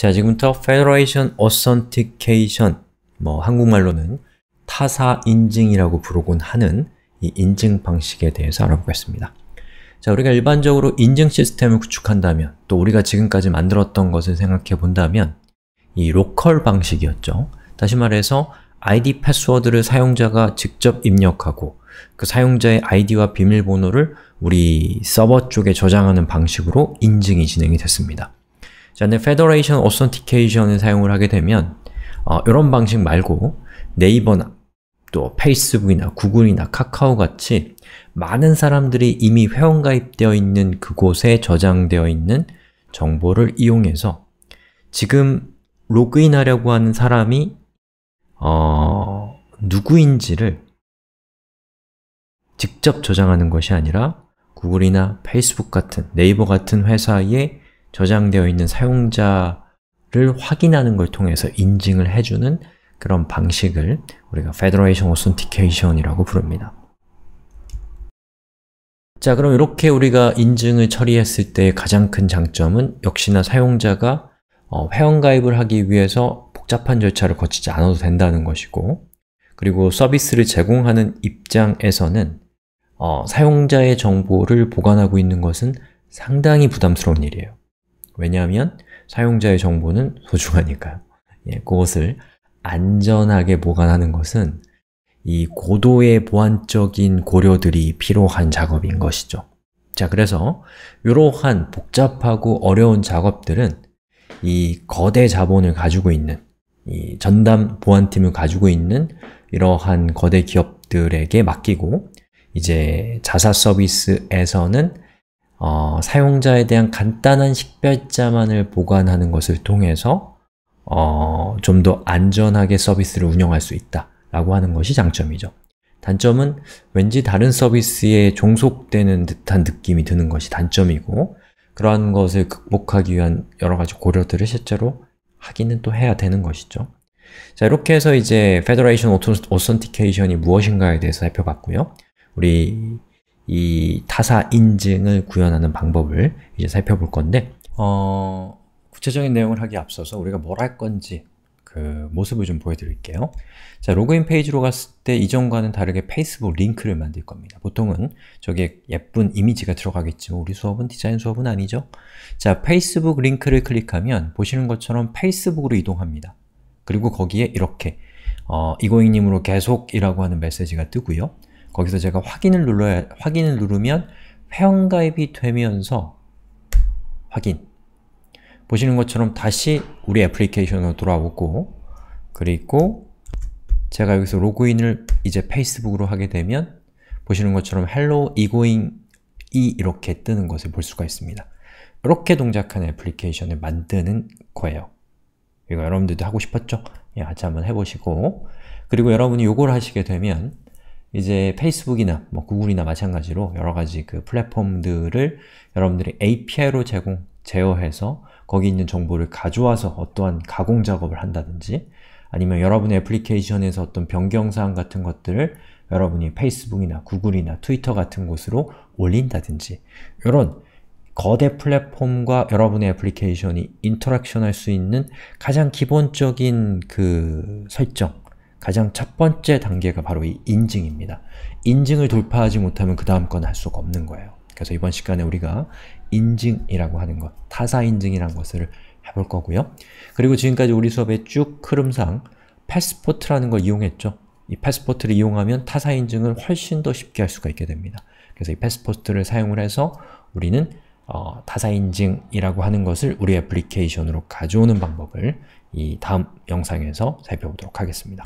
자, 지금부터 Federation Authentication 뭐 한국말로는 타사 인증이라고 부르곤 하는 이 인증 방식에 대해서 알아보겠습니다. 자, 우리가 일반적으로 인증 시스템을 구축한다면 또 우리가 지금까지 만들었던 것을 생각해 본다면 이 로컬 방식이었죠. 다시 말해서 ID 패스워드를 사용자가 직접 입력하고 그 사용자의 i d 와 비밀번호를 우리 서버 쪽에 저장하는 방식으로 인증이 진행이 됐습니다. 자, 근데 Federation Authentication을 사용을 하게 되면 어, 이런 방식 말고 네이버나 또 페이스북이나 구글이나 카카오 같이 많은 사람들이 이미 회원가입되어 있는 그곳에 저장되어 있는 정보를 이용해서 지금 로그인하려고 하는 사람이 어, 누구인지를 직접 저장하는 것이 아니라 구글이나 페이스북 같은 네이버 같은 회사의 저장되어 있는 사용자를 확인하는 걸 통해서 인증을 해주는 그런 방식을 우리가 Federation Authentication이라고 부릅니다. 자, 그럼 이렇게 우리가 인증을 처리했을 때 가장 큰 장점은 역시나 사용자가 어, 회원가입을 하기 위해서 복잡한 절차를 거치지 않아도 된다는 것이고 그리고 서비스를 제공하는 입장에서는 어, 사용자의 정보를 보관하고 있는 것은 상당히 부담스러운 일이에요. 왜냐하면 사용자의 정보는 소중하니까요. 예, 그것을 안전하게 보관하는 것은 이 고도의 보안적인 고려들이 필요한 작업인 것이죠. 자, 그래서 이러한 복잡하고 어려운 작업들은 이 거대 자본을 가지고 있는 이 전담 보안팀을 가지고 있는 이러한 거대 기업들에게 맡기고 이제 자사 서비스에서는 어, 사용자에 대한 간단한 식별자만을 보관하는 것을 통해서 어, 좀 더 안전하게 서비스를 운영할 수 있다 라고 하는 것이 장점이죠. 단점은 왠지 다른 서비스에 종속되는 듯한 느낌이 드는 것이 단점이고 그러한 것을 극복하기 위한 여러 가지 고려들을 실제로 하기는 또 해야 되는 것이죠. 자, 이렇게 해서 이제 Federation Authentication이 무엇인가에 대해서 살펴봤고요. 우리 이 타사 인증을 구현하는 방법을 이제 살펴볼 건데 어, 구체적인 내용을 하기 앞서서 우리가 뭘 할 건지 그 모습을 좀 보여드릴게요. 자, 로그인 페이지로 갔을 때 이전과는 다르게 페이스북 링크를 만들 겁니다. 보통은 저기 예쁜 이미지가 들어가겠지만 뭐 우리 수업은 디자인 수업은 아니죠. 자, 페이스북 링크를 클릭하면 보시는 것처럼 페이스북으로 이동합니다. 그리고 거기에 이렇게 어, 이고잉님으로 계속이라고 하는 메시지가 뜨고요. 거기서 제가 확인을 눌러야, 확인을 누르면 회원가입이 되면서 확인 보시는 것처럼 다시 우리 애플리케이션으로 돌아오고 그리고 제가 여기서 로그인을 이제 페이스북으로 하게 되면 보시는 것처럼 hello 이고잉이 e 이렇게 뜨는 것을 볼 수가 있습니다. 이렇게 동작한 애플리케이션을 만드는 거예요. 이거 여러분들도 하고 싶었죠? 예, 같이 한번 해보시고 그리고 여러분이 이걸 하시게 되면 이제 페이스북이나 뭐 구글이나 마찬가지로 여러 가지 그 플랫폼들을 여러분들이 API로 제공, 제어해서 거기 있는 정보를 가져와서 어떠한 가공 작업을 한다든지 아니면 여러분의 애플리케이션에서 어떤 변경사항 같은 것들을 여러분이 페이스북이나 구글이나 트위터 같은 곳으로 올린다든지 이런 거대 플랫폼과 여러분의 애플리케이션이 인터랙션 할 수 있는 가장 기본적인 그 설정 가장 첫 번째 단계가 바로 이 인증입니다. 인증을 돌파하지 못하면 그 다음 건 할 수가 없는 거예요. 그래서 이번 시간에 우리가 인증이라고 하는 것, 타사 인증이라는 것을 해볼 거고요. 그리고 지금까지 우리 수업의 쭉 흐름상 패스포트라는 걸 이용했죠. 이 패스포트를 이용하면 타사 인증을 훨씬 더 쉽게 할 수가 있게 됩니다. 그래서 이 패스포트를 사용을 해서 우리는 어, 타사 인증이라고 하는 것을 우리 애플리케이션으로 가져오는 방법을 이 다음 영상에서 살펴보도록 하겠습니다.